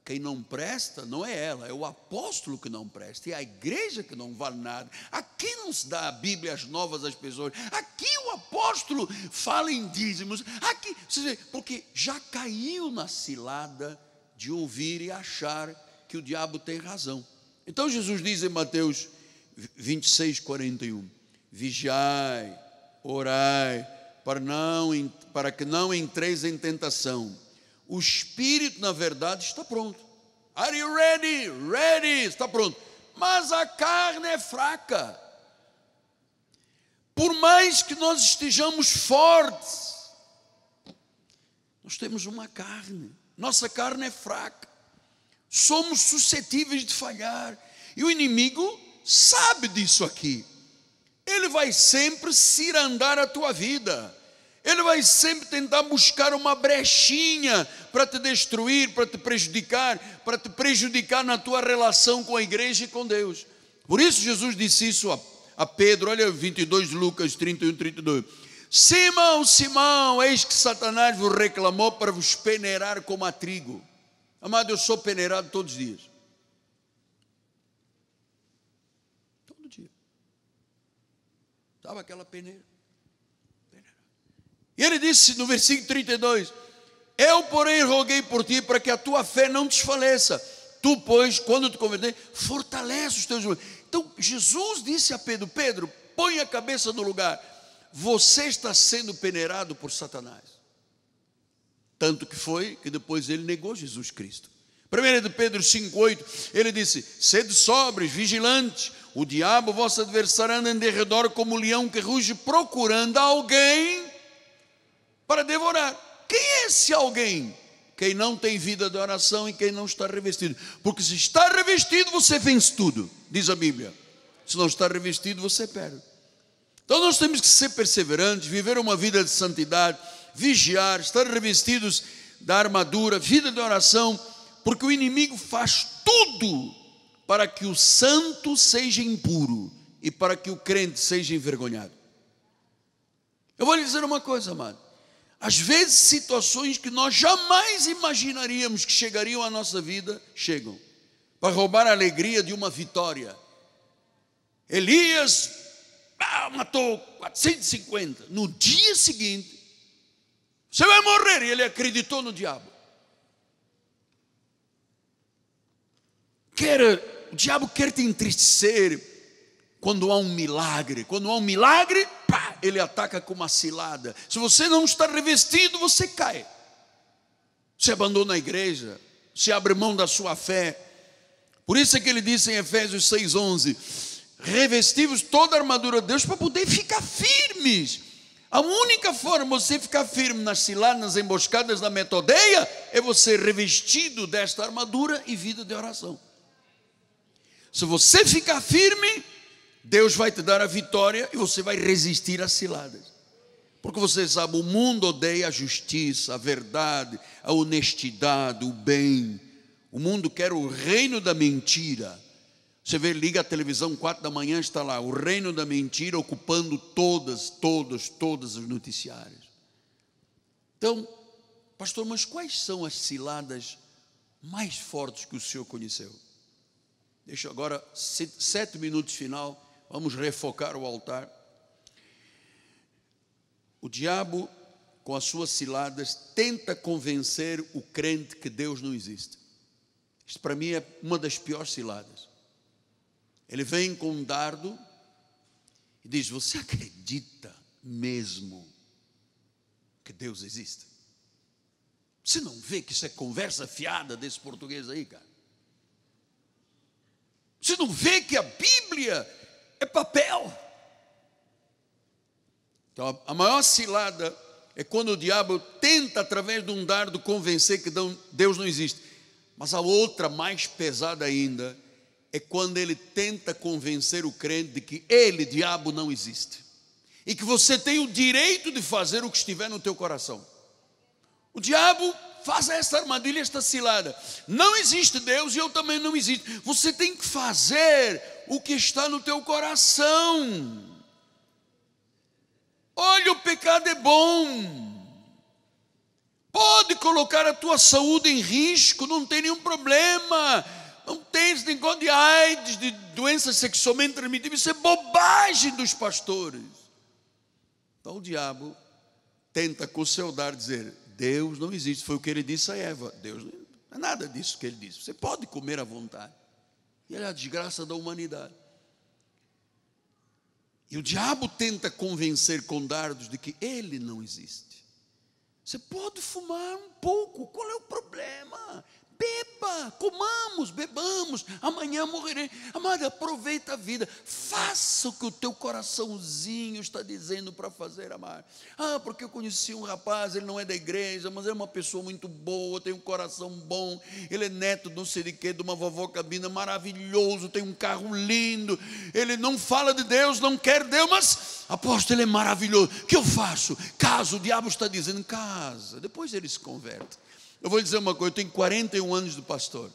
Quem não presta não é ela, é o apóstolo que não presta, é a igreja que não vale nada. Aqui não se dá a Bíblia as novas às pessoas. Aqui o apóstolo fala em dízimos. Aqui, porque já caiu na cilada de ouvir e achar que o diabo tem razão. Então Jesus diz em Mateus 26, 41: Vigiai, orai, para, não, para que não entreis em tentação o espírito, na verdade, está pronto. Are you ready? Ready, está pronto. Mas a carne é fraca. Por mais que nós estejamos fortes, nós temos uma carne. Nossa carne é fraca. Somos suscetíveis de falhar. E o inimigo sabe disso aqui. Ele vai sempre cirandar a tua vida ele vai sempre tentar buscar uma brechinha para te destruir, para te prejudicar, para te prejudicar na tua relação com a igreja e com Deus. Por isso Jesus disse isso a, a Pedro, olha 22 Lucas 31, 32. Simão, Simão, eis que Satanás vos reclamou para vos peneirar como a trigo. Amado, eu sou peneirado todos os dias. Todo dia. Estava aquela peneira. E ele disse no versículo 32: Eu, porém, roguei por ti para que a tua fé não desfaleça. Tu, pois, quando te converter, fortalece os teus joelhos. Então, Jesus disse a Pedro: Pedro, põe a cabeça no lugar. Você está sendo peneirado por Satanás. Tanto que foi que depois ele negou Jesus Cristo. 1 Pedro 5,8, ele disse: Sede sobres, vigilantes, o diabo, vosso adversário, anda em derredor como um leão que ruge, procurando alguém para devorar. Quem é esse alguém? Quem não tem vida de oração e quem não está revestido. Porque se está revestido, você vence tudo, diz a Bíblia. Se não está revestido, você perde. Então nós temos que ser perseverantes, viver uma vida de santidade, vigiar, estar revestidos da armadura, vida de oração, porque o inimigo faz tudo para que o santo seja impuro e para que o crente seja envergonhado. Eu vou lhe dizer uma coisa, amado. Às vezes, situações que nós jamais imaginaríamos que chegariam à nossa vida chegam para roubar a alegria de uma vitória. Elias ah, matou 450. No dia seguinte, você vai morrer. E ele acreditou no diabo. Quer, o diabo quer te entristecer, quando há um milagre, quando há um milagre, pá, ele ataca com uma cilada. Se você não está revestido, você cai. Você abandona a igreja, se abre mão da sua fé. Por isso é que ele disse em Efésios 6:11, revestivos toda a armadura de Deus para poder ficar firmes. A única forma de você ficar firme nas ciladas, nas emboscadas da metodeia, é você revestido desta armadura e vida de oração. Se você ficar firme, Deus vai te dar a vitória e você vai resistir às ciladas. Porque você sabe, o mundo odeia a justiça, a verdade, a honestidade, o bem. O mundo quer o reino da mentira. Você vê, liga a televisão, quatro da manhã está lá, o reino da mentira ocupando todas, todas, todas as noticiárias. Então, pastor, mas quais são as ciladas mais fortes que o senhor conheceu? Deixa agora sete minutos final Vamos refocar o altar. O diabo, com as suas ciladas, tenta convencer o crente que Deus não existe. Isto para mim é uma das piores ciladas. Ele vem com um dardo e diz: Você acredita mesmo que Deus existe? Você não vê que isso é conversa fiada desse português aí, cara? Você não vê que a Bíblia é papel. Então, a maior cilada é quando o diabo tenta, através de um dardo, convencer que Deus não existe. Mas a outra, mais pesada ainda, é quando ele tenta convencer o crente de que ele, diabo, não existe. E que você tem o direito de fazer o que estiver no teu coração. O diabo faz essa armadilha, esta cilada. Não existe Deus e eu também não existo. Você tem que fazer o que está no teu coração. Olha, o pecado é bom. Pode colocar a tua saúde em risco, não tem nenhum problema. Não tem esse negócio de AIDS, de doença sexualmente transmitíveis, isso é bobagem dos pastores. Então o diabo tenta com seu dar dizer: Deus não existe. Foi o que ele disse a Eva: Deus não é nada disso que ele disse. Você pode comer à vontade ele é a desgraça da humanidade. E o diabo tenta convencer com dardos de que ele não existe. Você pode fumar um pouco, qual é o problema? Beba, comamos, bebamos, amanhã morrerei. Amado, aproveita a vida, faça o que o teu coraçãozinho está dizendo para fazer, amado. Ah, porque eu conheci um rapaz, ele não é da igreja, mas é uma pessoa muito boa, tem um coração bom, ele é neto de um seriquê, de uma vovó cabina maravilhoso, tem um carro lindo, ele não fala de Deus, não quer Deus, mas aposto ele é maravilhoso. O que eu faço? Caso, o diabo está dizendo, casa, depois ele se converte. Eu vou dizer uma coisa: eu tenho 41 anos de pastor.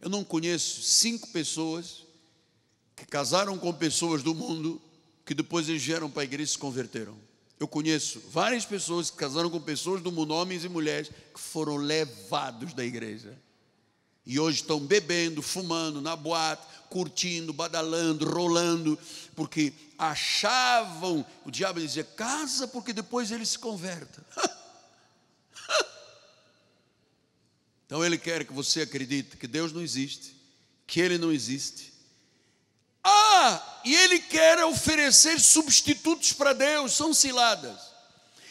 Eu não conheço cinco pessoas que casaram com pessoas do mundo que depois eles vieram para a igreja e se converteram. Eu conheço várias pessoas que casaram com pessoas do mundo, homens e mulheres, que foram levados da igreja. E hoje estão bebendo, fumando na boate, curtindo, badalando, rolando, porque achavam, o diabo dizia, casa porque depois ele se converta. Então ele quer que você acredite que Deus não existe, que ele não existe. Ah, e ele quer oferecer substitutos para Deus, são ciladas.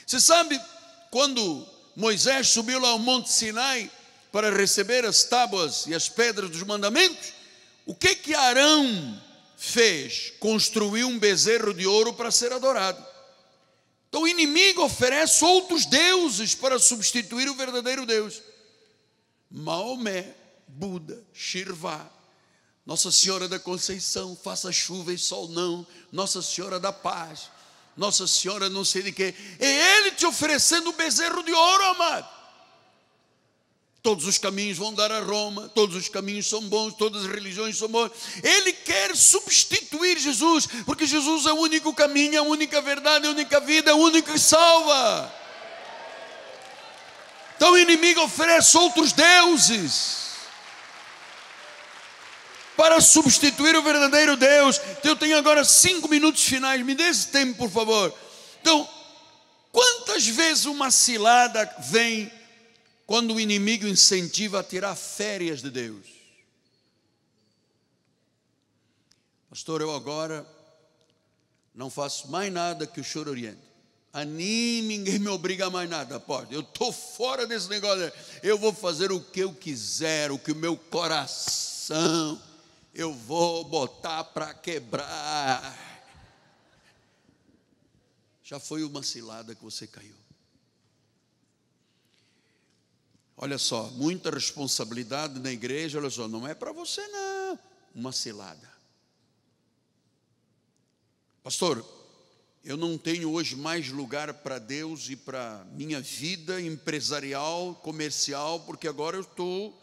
Você sabe quando Moisés subiu lá ao Monte Sinai para receber as tábuas e as pedras dos mandamentos? O que que Arão fez? Construiu um bezerro de ouro para ser adorado. Então o inimigo oferece outros deuses para substituir o verdadeiro Deus. Maomé, Buda, Shirvá, Nossa Senhora da Conceição, faça chuva e sol não, Nossa Senhora da Paz, Nossa Senhora não sei de quê, é ele te oferecendo o bezerro de ouro, amado. Todos os caminhos vão dar a Roma, todos os caminhos são bons, todas as religiões são boas. Ele quer substituir Jesus, porque Jesus é o único caminho, a única verdade, a única vida, a única que salva. Então o inimigo oferece outros deuses para substituir o verdadeiro Deus. Então, eu tenho agora cinco minutos finais, me dê esse tempo, por favor. Então, quantas vezes uma cilada vem quando o inimigo incentiva a tirar férias de Deus? Pastor, eu agora não faço mais nada que o choro oriente. A ninguém me obriga a mais nada, pode. Eu estou fora desse negócio. Eu vou fazer o que eu quiser, o que o meu coração eu vou botar para quebrar. Já foi uma cilada que você caiu. Olha só, muita responsabilidade na igreja, olha só, não é para você não, uma cilada. Pastor, eu não tenho hoje mais lugar para Deus e para minha vida empresarial, comercial, porque agora eu estou.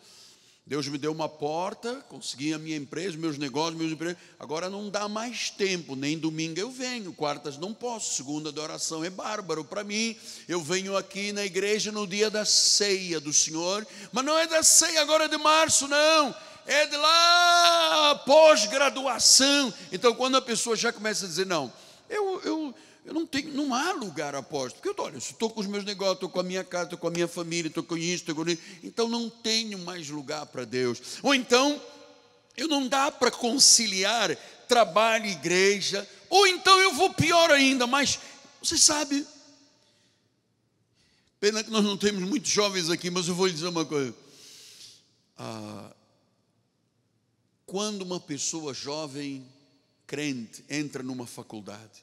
Deus me deu uma porta, consegui a minha empresa, meus negócios, meus empregos. Agora não dá mais tempo, nem domingo eu venho, quartas não posso, segunda da oração é bárbaro para mim. Eu venho aqui na igreja no dia da ceia do Senhor, mas não é da ceia agora de março, não é de lá pós-graduação. Então, quando a pessoa já começa a dizer, não, eu, eu, eu não tenho, não há lugar apóstolo. Porque eu olha, estou com os meus negócios, estou com a minha casa, estou com a minha família, estou com isso, estou com isso. Então não tenho mais lugar para Deus. Ou então, eu não dá para conciliar trabalho e igreja. Ou então eu vou pior ainda, mas você sabe. Pena que nós não temos muitos jovens aqui, mas eu vou lhe dizer uma coisa. Ah, quando uma pessoa jovem crente entra numa faculdade,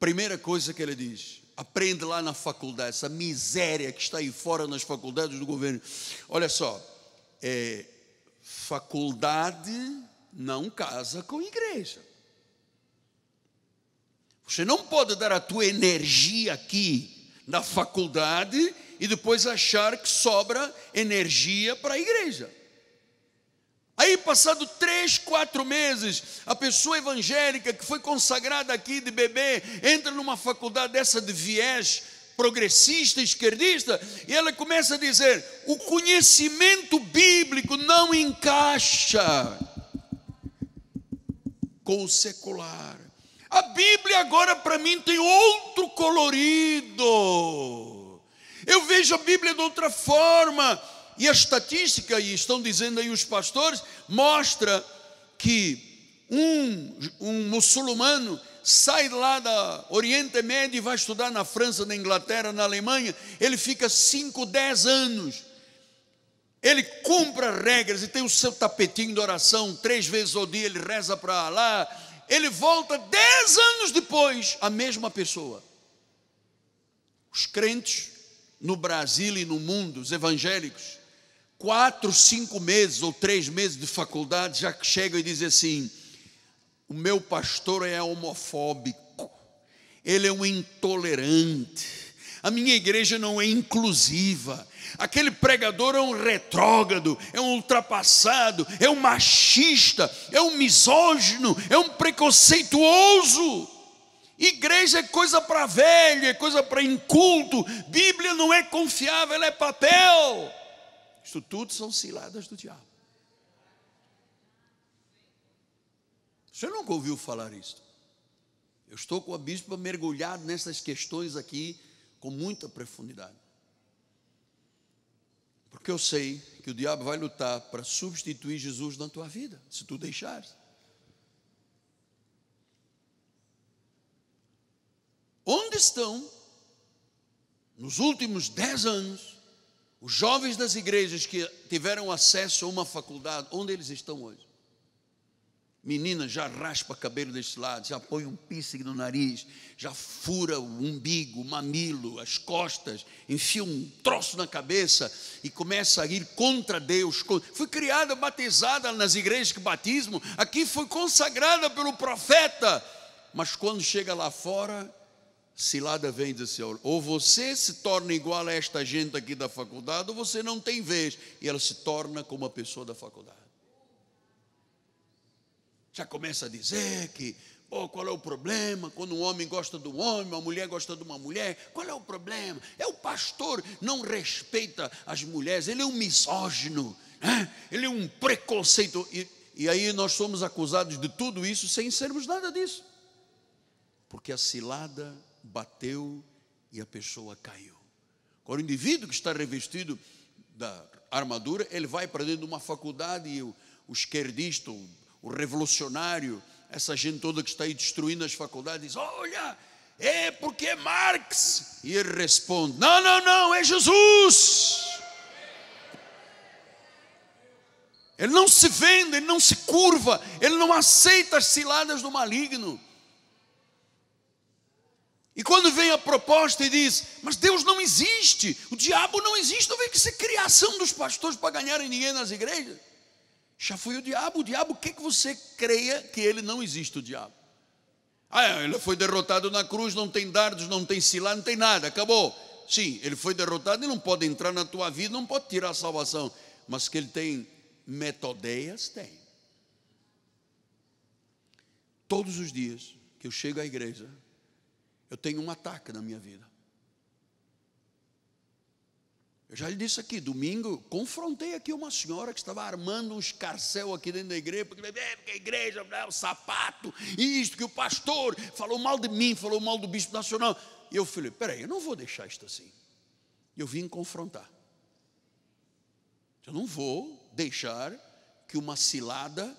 primeira coisa que ele diz, aprende lá na faculdade, essa miséria que está aí fora nas faculdades do governo. Olha só, é, faculdade não casa com igreja. Você não pode dar a tua energia aqui na faculdade e depois achar que sobra energia para a igreja. Aí, passado três, quatro meses, a pessoa evangélica que foi consagrada aqui de bebê entra numa faculdade dessa de viés progressista, esquerdista, e ela começa a dizer: o conhecimento bíblico não encaixa com o secular. A Bíblia agora para mim tem outro colorido. Eu vejo a Bíblia de outra forma e a estatística, e estão dizendo aí os pastores, mostra que um, um muçulmano sai lá da Oriente Médio e vai estudar na França, na Inglaterra, na Alemanha, ele fica 5, 10 anos. Ele cumpre regras e tem o seu tapetinho de oração, três vezes ao dia ele reza para lá, Ele volta dez anos depois, a mesma pessoa. Os crentes no Brasil e no mundo, os evangélicos, quatro, cinco meses ou três meses de faculdade já chegam e dizem assim: o meu pastor é homofóbico, ele é um intolerante, a minha igreja não é inclusiva, aquele pregador é um retrógrado, é um ultrapassado, é um machista, é um misógino, é um preconceituoso. Igreja é coisa para velho, é coisa para inculto, Bíblia não é confiável, ela é papel. Isto tudo são ciladas do diabo. Você nunca ouviu falar isso? Eu estou com a bispa mergulhado nessas questões aqui com muita profundidade. Porque eu sei que o diabo vai lutar para substituir Jesus na tua vida, se tu deixares. Onde estão, nos últimos dez anos, os jovens das igrejas que tiveram acesso a uma faculdade, onde eles estão hoje? Menina já raspa cabelo deste lado, já põe um piercing no nariz, já fura o umbigo, o mamilo, as costas, enfia um troço na cabeça e começa a ir contra Deus. Foi criada, batizada nas igrejas de batismo, aqui foi consagrada pelo profeta, mas quando chega lá fora, cilada vem do assim, Senhor. Ou você se torna igual a esta gente aqui da faculdade, ou você não tem vez. E ela se torna como a pessoa da faculdade. Já começa a dizer que, oh, qual é o problema? Quando um homem gosta de um homem, uma mulher gosta de uma mulher, qual é o problema? É o pastor, não respeita as mulheres, ele é um misógino, né? ele é um preconceito. E, e aí nós somos acusados de tudo isso sem sermos nada disso. Porque a cilada bateu e a pessoa caiu. Agora, o indivíduo que está revestido da armadura, ele vai para dentro de uma faculdade e o, o esquerdista, o, o revolucionário, essa gente toda que está aí destruindo as faculdades, diz: Olha, é porque é Marx. E ele responde: Não, não, não, é Jesus. Ele não se vende, ele não se curva, ele não aceita as ciladas do maligno. E quando vem a proposta e diz, mas Deus não existe, o diabo não existe, não vem que ser criação dos pastores para ganharem ninguém nas igrejas. Já foi o diabo, o diabo, o que, é que você creia que ele não existe, o diabo? Ah, ele foi derrotado na cruz, não tem dardos, não tem cilada, não tem nada, acabou. Sim, ele foi derrotado e não pode entrar na tua vida, não pode tirar a salvação. Mas que ele tem metodeias, tem. Todos os dias que eu chego à igreja, eu tenho um ataque na minha vida. Eu já lhe disse aqui, domingo, confrontei aqui uma senhora que estava armando um escarcel aqui dentro da igreja, porque, porque a igreja, é o sapato, isto, que o pastor falou mal de mim, falou mal do bispo nacional. E eu falei, peraí, eu não vou deixar isto assim. Eu vim confrontar. Eu não vou deixar que uma cilada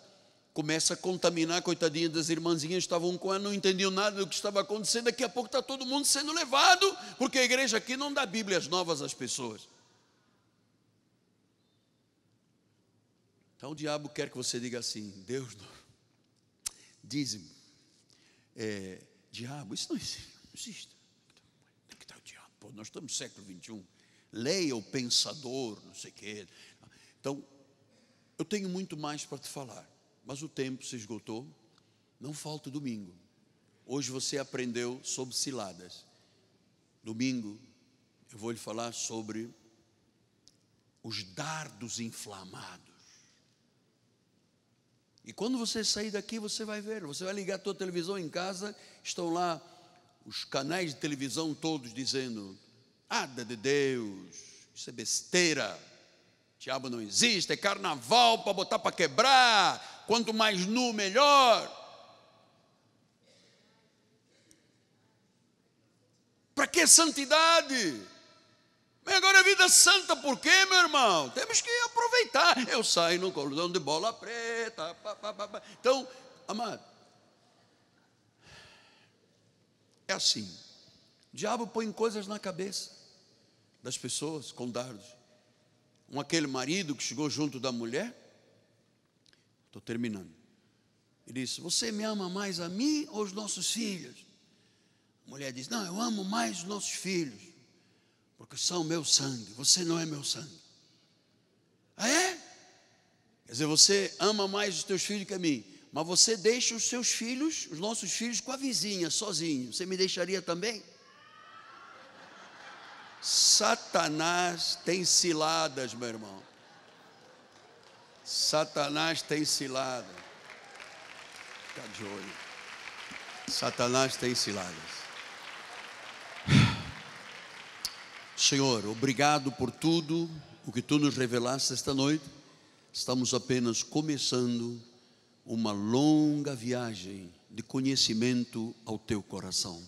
começa a contaminar, coitadinha das irmãzinhas, estavam com ela, não entendiam nada do que estava acontecendo, daqui a pouco está todo mundo sendo levado, porque a igreja aqui não dá Bíblias novas às pessoas. Então o diabo quer que você diga assim: Deus, diz-me, é, diabo, isso não existe. Não existe. Tem que estar o diabo. Pô, nós estamos no século XXI, Leia o pensador, não sei o quê. Então, eu tenho muito mais para te falar mas o tempo se esgotou. Não falta domingo. Hoje você aprendeu sobre ciladas. Domingo eu vou lhe falar sobre os dardos inflamados. E quando você sair daqui, você vai ver, você vai ligar a tua televisão em casa, estão lá os canais de televisão todos dizendo: Ada de Deus, isso é besteira. diabo não existe, é carnaval para botar para quebrar, quanto mais nu, melhor. Para que santidade? Mas agora é vida santa, por quê, meu irmão? Temos que aproveitar. Eu saio no cordão de bola preta. Pá, pá, pá, então, amado, é assim: o diabo põe coisas na cabeça das pessoas com dardos. Um aquele marido que chegou junto da mulher Estou terminando. Ele disse: Você me ama mais a mim ou os nossos filhos? A mulher disse: Não, eu amo mais os nossos filhos, porque são meu sangue. Você não é meu sangue. Ah, é? Quer dizer, você ama mais os teus filhos que a mim, mas você deixa os seus filhos, os nossos filhos, com a vizinha, sozinho. Você me deixaria também? Satanás tem ciladas, meu irmão. Satanás tem cilada. Fica tá de olho. Satanás tem ciladas. Senhor, obrigado por tudo o que tu nos revelaste esta noite. Estamos apenas começando uma longa viagem de conhecimento ao teu coração.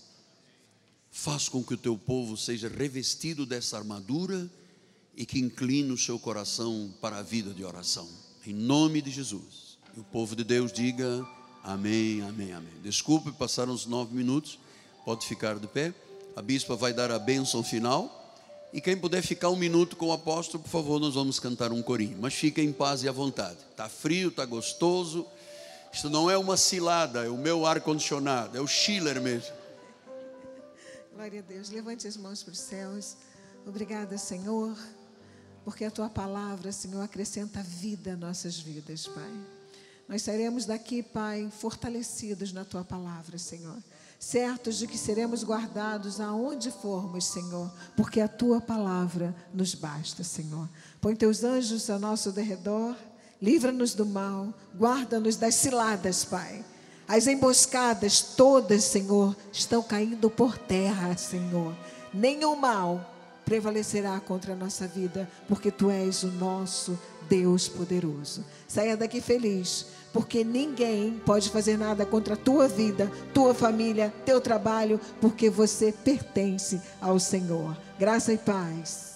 Faz com que o teu povo seja revestido dessa armadura e que incline o seu coração para a vida de oração. Em nome de Jesus. E o povo de Deus diga amém, amém, amém. Desculpe, passaram os nove minutos. Pode ficar de pé. A bispa vai dar a bênção final. E quem puder ficar um minuto com o apóstolo, por favor, nós vamos cantar um corinho. Mas fique em paz e à vontade. Está frio, está gostoso. Isso não é uma cilada, é o meu ar-condicionado, é o Schiller mesmo. Glória a Deus. Levante as mãos para os céus. Obrigada, Senhor porque a tua palavra, Senhor, acrescenta vida a nossas vidas, Pai. Nós sairemos daqui, Pai, fortalecidos na tua palavra, Senhor. Certos de que seremos guardados aonde formos, Senhor, porque a tua palavra nos basta, Senhor. Põe teus anjos ao nosso derredor, livra-nos do mal, guarda-nos das ciladas, Pai. As emboscadas todas, Senhor, estão caindo por terra, Senhor. Nenhum mal prevalecerá contra a nossa vida, porque tu és o nosso Deus poderoso. Saia daqui feliz, porque ninguém pode fazer nada contra a tua vida, tua família, teu trabalho, porque você pertence ao Senhor. Graça e paz.